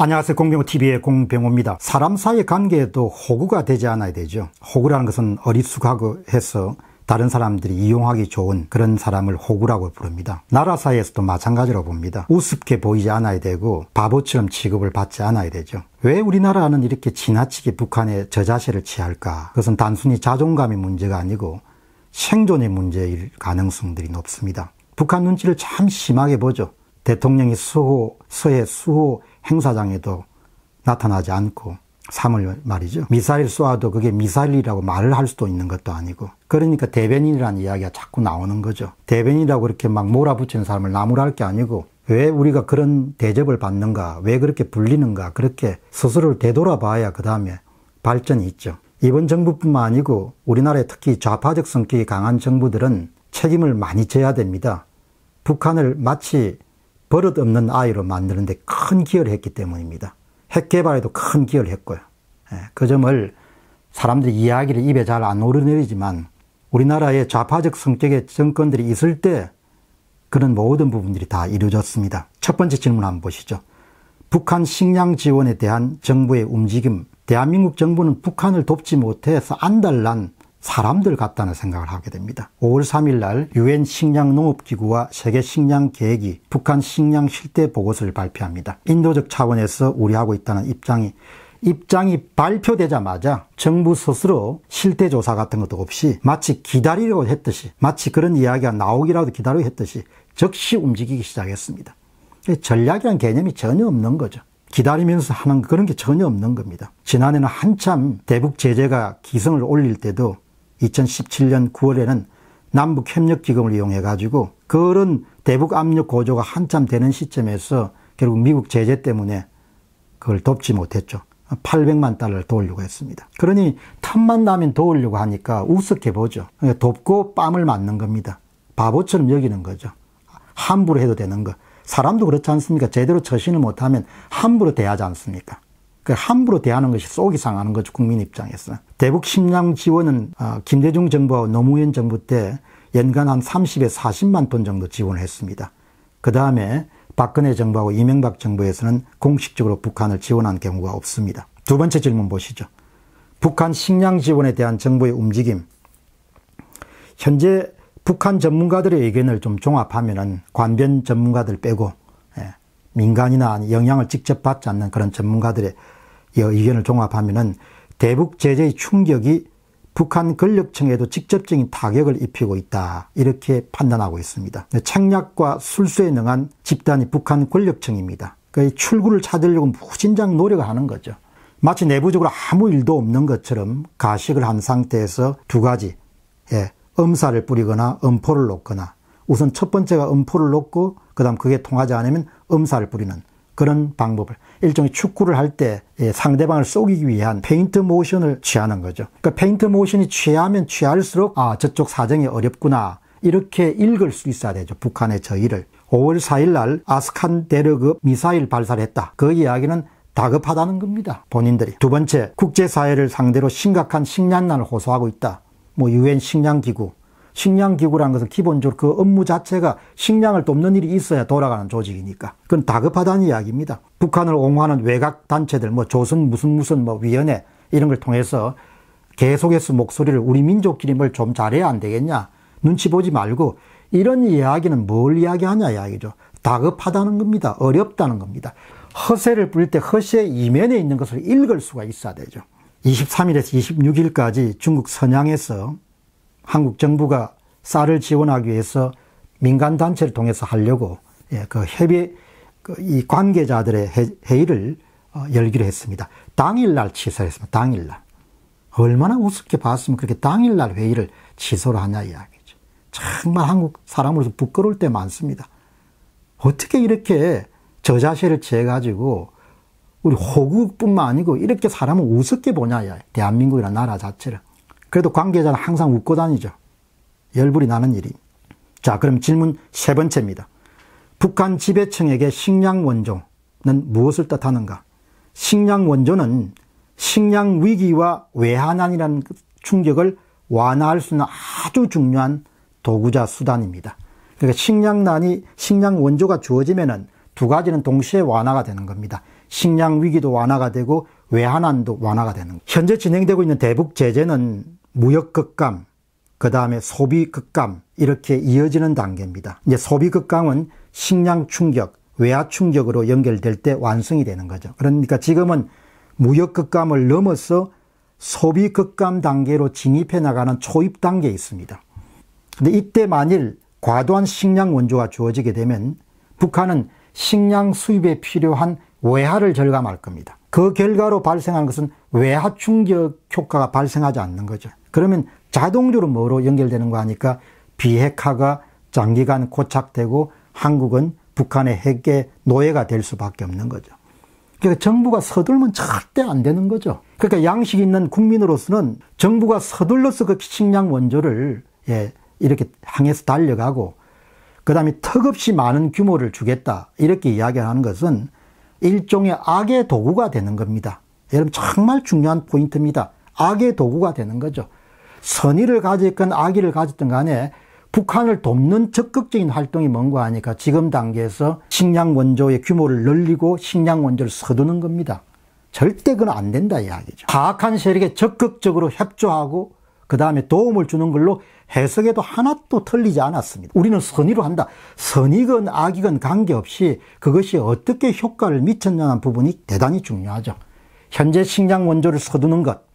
안녕하세요. 공병호TV의 공병호입니다. 사람 사이의 관계에도 호구가 되지 않아야 되죠. 호구라는 것은 어리숙하고 해서 다른 사람들이 이용하기 좋은 그런 사람을 호구라고 부릅니다. 나라 사이에서도 마찬가지로 봅니다. 우습게 보이지 않아야 되고 바보처럼 취급을 받지 않아야 되죠. 왜 우리나라는 이렇게 지나치게 북한의 저자세를 취할까? 그것은 단순히 자존감의 문제가 아니고 생존의 문제일 가능성들이 높습니다. 북한 눈치를 참 심하게 보죠. 대통령이 수호, 서해 수호 행사장에도 나타나지 않고 3월 말이죠. 미사일 쏘아도 그게 미사일이라고 말을 할 수도 있는 것도 아니고. 그러니까 대변인이라는 이야기가 자꾸 나오는 거죠. 대변인이라고 이렇게 막 몰아붙이는 사람을 나무랄게 아니고 왜 우리가 그런 대접을 받는가, 왜 그렇게 불리는가, 그렇게 스스로를 되돌아봐야 그 다음에 발전이 있죠. 이번 정부뿐만 아니고 우리나라에 특히 좌파적 성격이 강한 정부들은 책임을 많이 져야 됩니다. 북한을 마치 버릇 없는 아이로 만드는데 큰 기여를 했기 때문입니다. 핵 개발에도 큰 기여를 했고요. 예, 그 점을 사람들이 이야기를 입에 잘 안 오르내리지만 우리나라의 좌파적 성격의 정권들이 있을 때 그런 모든 부분들이 다 이루어졌습니다. 첫 번째 질문 한번 보시죠. 북한 식량 지원에 대한 정부의 움직임. 대한민국 정부는 북한을 돕지 못해서 안달난 사람들 같다는 생각을 하게 됩니다. 5월 3일 날 유엔 식량 농업기구와 세계 식량 계획이 북한 식량 실태 보고서를 발표합니다. 인도적 차원에서 우려하고 있다는 입장이 입장이 발표되자마자 정부 스스로 실태조사 같은 것도 없이 마치 기다리려고 했듯이 마치 그런 이야기가 나오기라도 기다리려고 했듯이 즉시 움직이기 시작했습니다. 전략이란 개념이 전혀 없는 거죠. 기다리면서 하는 그런 게 전혀 없는 겁니다. 지난해는 한참 대북 제재가 기승을 올릴 때도 2017년 9월에는 남북협력기금을 이용해 가지고 그런 대북 압력 고조가 한참 되는 시점에서 결국 미국 제재 때문에 그걸 돕지 못했죠. 800만 달러를 도우려고 했습니다. 그러니 탐만 나면 도우려고 하니까 우습게 보죠. 돕고 뺨을 맞는 겁니다. 바보처럼 여기는 거죠. 함부로 해도 되는 거. 사람도 그렇지 않습니까? 제대로 처신을 못하면 함부로 대하지 않습니까? 그 함부로 대하는 것이 속이 상하는 거죠 국민 입장에서. 대북 식량 지원은 어, 김대중 정부와 노무현 정부 때 연간 한 30에 40만 톤 정도 지원을 했습니다. 그 다음에 박근혜 정부하고 이명박 정부에서는 공식적으로 북한을 지원한 경우가 없습니다. 두 번째 질문 보시죠. 북한 식량 지원에 대한 정부의 움직임. 현재 북한 전문가들의 의견을 좀 종합하면은 관변 전문가들 빼고 예, 민간이나 영향을 직접 받지 않는 그런 전문가들의 이 의견을 종합하면 대북 제재의 충격이 북한 권력층에도 직접적인 타격을 입히고 있다. 이렇게 판단하고 있습니다. 네, 책략과 술수에 능한 집단이 북한 권력층입니다. 그 출구를 찾으려고 무진장 노력을 하는 거죠. 마치 내부적으로 아무 일도 없는 것처럼 가식을 한 상태에서 두 가지, 예, 음사를 뿌리거나 음포를 놓거나 우선 첫 번째가 음포를 놓고 그다음 그게 통하지 않으면 음사를 뿌리는 그런 방법을 일종의 축구를 할때 예, 상대방을 쏘기 위한 페인트 모션을 취하는 거죠. 그니까 페인트 모션이 취하면 취할수록 아 저쪽 사정이 어렵구나 이렇게 읽을 수 있어야 되죠. 북한의 저의를 5월 4일 날 아스칸데르그 미사일 발사를 했다. 그 이야기는 다급하다는 겁니다. 본인들이. 두 번째, 국제사회를 상대로 심각한 식량난을 호소하고 있다. 뭐 유엔 식량기구, 식량기구라는 것은 기본적으로 그 업무 자체가 식량을 돕는 일이 있어야 돌아가는 조직이니까. 그건 다급하다는 이야기입니다. 북한을 옹호하는 외곽 단체들, 뭐 조선 무슨 무슨 뭐 위원회 이런 걸 통해서 계속해서 목소리를 우리 민족끼리 뭘 좀 잘해야 안 되겠냐. 눈치 보지 말고 이런 이야기는 뭘 이야기하냐 이야기죠. 다급하다는 겁니다. 어렵다는 겁니다. 허세를 부릴 때허세 이면에 있는 것을 읽을 수가 있어야 되죠. 23일에서 26일까지 중국 선양에서 한국 정부가 쌀을 지원하기 위해서 민간 단체를 통해서 하려고 예, 그 협의 그 이 관계자들의 회의를 어, 열기로 했습니다. 당일날 취소했습니다. 당일날 얼마나 우습게 봤으면 그렇게 당일날 회의를 취소를 하냐 이야기죠. 정말 한국 사람으로서 부끄러울 때 많습니다. 어떻게 이렇게 저자세를 취해가지고 우리 호국뿐만 아니고 이렇게 사람을 우습게 보냐 이야 대한민국이라는 나라 자체를 그래도 관계자는 항상 웃고 다니죠. 열불이 나는 일이. 자, 그럼 질문 세 번째입니다. 북한 지배층에게 식량 원조는 무엇을 뜻하는가? 식량 원조는 식량 위기와 외환안이라는 충격을 완화할 수 있는 아주 중요한 도구자 수단입니다. 그러니까 식량난이 식량 원조가 주어지면은 두 가지는 동시에 완화가 되는 겁니다. 식량 위기도 완화가 되고 외환안도 완화가 되는. 거 현재 진행되고 있는 대북 제재는 무역 극감그 다음에 소비 극감 이렇게 이어지는 단계입니다. 이제 소비 극감은 식량 충격, 외화 충격으로 연결될 때 완성이 되는 거죠. 그러니까 지금은 무역 극감을 넘어서 소비 극감 단계로 진입해 나가는 초입 단계에 있습니다. 근데 이때 만일 과도한 식량 원조가 주어지게 되면 북한은 식량 수입에 필요한 외화를 절감할 겁니다. 그 결과로 발생한 것은 외화 충격 효과가 발생하지 않는 거죠. 그러면 자동적으로 뭐로 연결되는 거 아니까 비핵화가 장기간 고착되고 한국은 북한의 핵의 노예가 될 수밖에 없는 거죠. 그러니까 정부가 서둘면 절대 안 되는 거죠. 그러니까 양식 있는 국민으로서는 정부가 서둘러서 그 식량 원조를 예, 이렇게 향해서 달려가고 그 다음에 턱없이 많은 규모를 주겠다 이렇게 이야기하는 것은 일종의 악의 도구가 되는 겁니다. 여러분 정말 중요한 포인트입니다. 악의 도구가 되는 거죠. 선의를 가졌건 악의를 가졌든 간에 북한을 돕는 적극적인 활동이 뭔가 하니까 지금 단계에서 식량 원조의 규모를 늘리고 식량 원조를 서두는 겁니다. 절대 그건 안 된다 이야기죠. 파악한 세력에 적극적으로 협조하고 그 다음에 도움을 주는 걸로 해석에도 하나도 틀리지 않았습니다. 우리는 선의로 한다. 선의건 악의건 관계없이 그것이 어떻게 효과를 미쳤냐는 부분이 대단히 중요하죠. 현재 식량 원조를 서두는 것,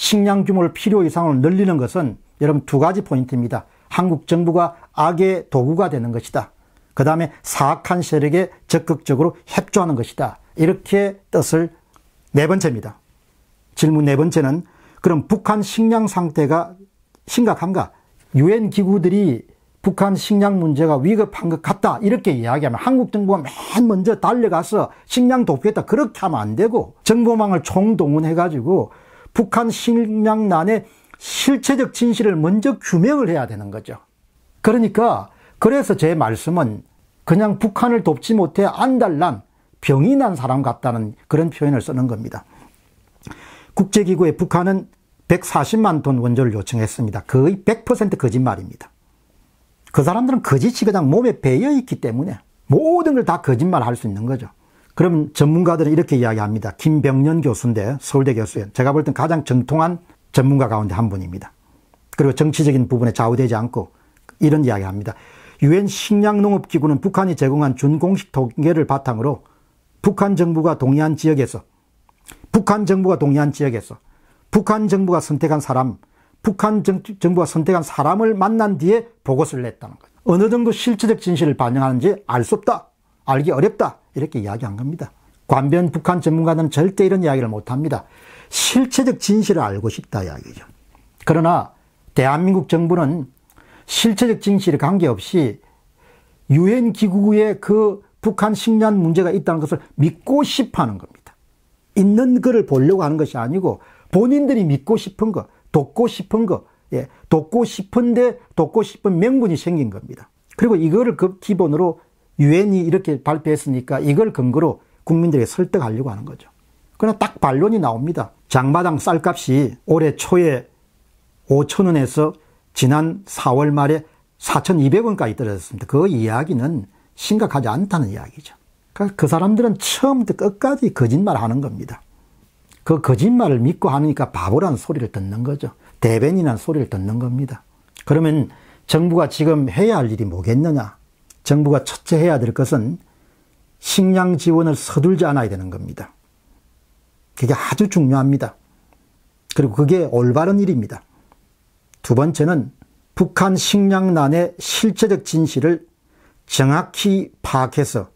식량 규모를 필요 이상으로 늘리는 것은 여러분 두 가지 포인트입니다. 한국 정부가 악의 도구가 되는 것이다. 그 다음에 사악한 세력에 적극적으로 협조하는 것이다. 이렇게 뜻을 네 번째입니다. 질문 네 번째는 그럼 북한 식량 상태가 심각한가? 유엔 기구들이 북한 식량 문제가 위급한 것 같다. 이렇게 이야기하면 한국 정부가 맨 먼저 달려가서 식량 도피했다. 그렇게 하면 안 되고 정보망을 총동원해가지고 북한 식량난의 실체적 진실을 먼저 규명을 해야 되는 거죠. 그러니까 그래서 제 말씀은 그냥 북한을 돕지 못해 안달난 병이 난 사람 같다는 그런 표현을 쓰는 겁니다. 국제기구에 북한은 140만 톤 원조를 요청했습니다. 거의 100% 거짓말입니다. 그 사람들은 거짓이 그냥 몸에 배어 있기 때문에 모든 걸 다 거짓말 할 수 있는 거죠. 그럼 전문가들은 이렇게 이야기합니다. 김병년 교수인데 서울대 교수에 제가 볼 땐 가장 정통한 전문가 가운데 한 분입니다. 그리고 정치적인 부분에 좌우되지 않고 이런 이야기합니다. 유엔 식량농업기구는 북한이 제공한 준공식 통계를 바탕으로 북한 정부가 동의한 지역에서 북한 정부가 동의한 지역에서 북한 정부가 선택한 사람, 북한 정, 정부가 선택한 사람을 만난 뒤에 보고서를 냈다는 거예요. 어느 정도 실질적 진실을 반영하는지 알 수 없다. 알기 어렵다. 이렇게 이야기한 겁니다. 관변 북한 전문가들은 절대 이런 이야기를 못합니다. 실체적 진실을 알고 싶다 이야기죠. 그러나 대한민국 정부는 실체적 진실에 관계없이 유엔 기구의 그 북한 식량 문제가 있다는 것을 믿고 싶어 하는 겁니다. 있는 글을 보려고 하는 것이 아니고 본인들이 믿고 싶은 거, 돕고 싶은 거, 예, 돕고 싶은데 돕고 싶은 명분이 생긴 겁니다. 그리고 이거를 그 기본으로 유엔이 이렇게 발표했으니까 이걸 근거로 국민들에게 설득하려고 하는 거죠. 그러나 딱 반론이 나옵니다. 장마당 쌀값이 올해 초에 5천원에서 지난 4월 말에 4,200원까지 떨어졌습니다. 그 이야기는 심각하지 않다는 이야기죠. 그러니까 그 사람들은 처음부터 끝까지 거짓말 하는 겁니다. 그 거짓말을 믿고 하니까 바보라는 소리를 듣는 거죠. 대변이라는 소리를 듣는 겁니다. 그러면 정부가 지금 해야 할 일이 뭐겠느냐? 정부가 첫째 해야 될 것은 식량 지원을 서둘지 않아야 되는 겁니다. 그게 아주 중요합니다. 그리고 그게 올바른 일입니다. 두 번째는 북한 식량난의 실체적 진실을 정확히 파악해서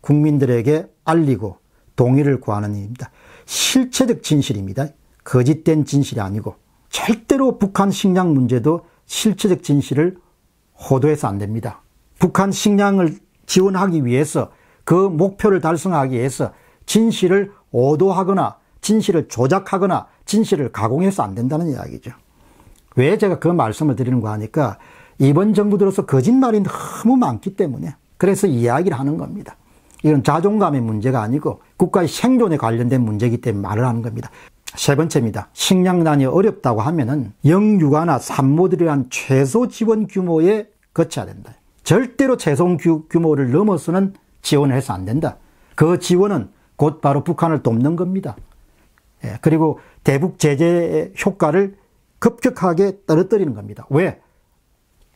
국민들에게 알리고 동의를 구하는 일입니다. 실체적 진실입니다. 거짓된 진실이 아니고 절대로 북한 식량 문제도 실체적 진실을 호도해서 안 됩니다. 북한 식량을 지원하기 위해서 그 목표를 달성하기 위해서 진실을 오도하거나 진실을 조작하거나 진실을 가공해서 안 된다는 이야기죠. 왜 제가 그 말씀을 드리는 거 하니까 이번 정부 들어서 거짓말이 너무 많기 때문에 그래서 이야기를 하는 겁니다. 이건 자존감의 문제가 아니고 국가의 생존에 관련된 문제이기 때문에 말을 하는 겁니다. 세 번째입니다. 식량난이 어렵다고 하면은 영유아나 산모들이란 최소 지원 규모에 거쳐야 된다. 절대로 재송 규모를 넘어서는 지원을 해서 안 된다. 그 지원은 곧 바로 북한을 돕는 겁니다. 예, 그리고 대북 제재의 효과를 급격하게 떨어뜨리는 겁니다. 왜?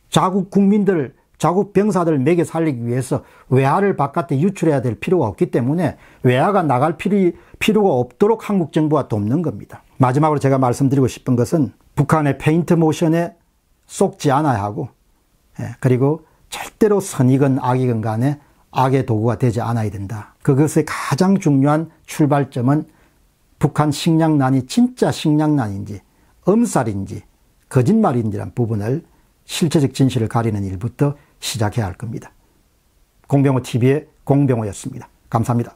자국 국민들, 자국 병사들 매개 살리기 위해서 외화를 바깥에 유출해야 될 필요가 없기 때문에 외화가 나갈 필요, 필요가 없도록 한국 정부가 돕는 겁니다. 마지막으로 제가 말씀드리고 싶은 것은 북한의 페인트 모션에 속지 않아야 하고, 예, 그리고 절대로 선이건 악이건 간에 악의 도구가 되지 않아야 된다. 그것의 가장 중요한 출발점은 북한 식량난이 진짜 식량난인지 엄살인지 거짓말인지란 부분을 실체적 진실을 가리는 일부터 시작해야 할 겁니다. 공병호 TV의 공병호였습니다. 감사합니다.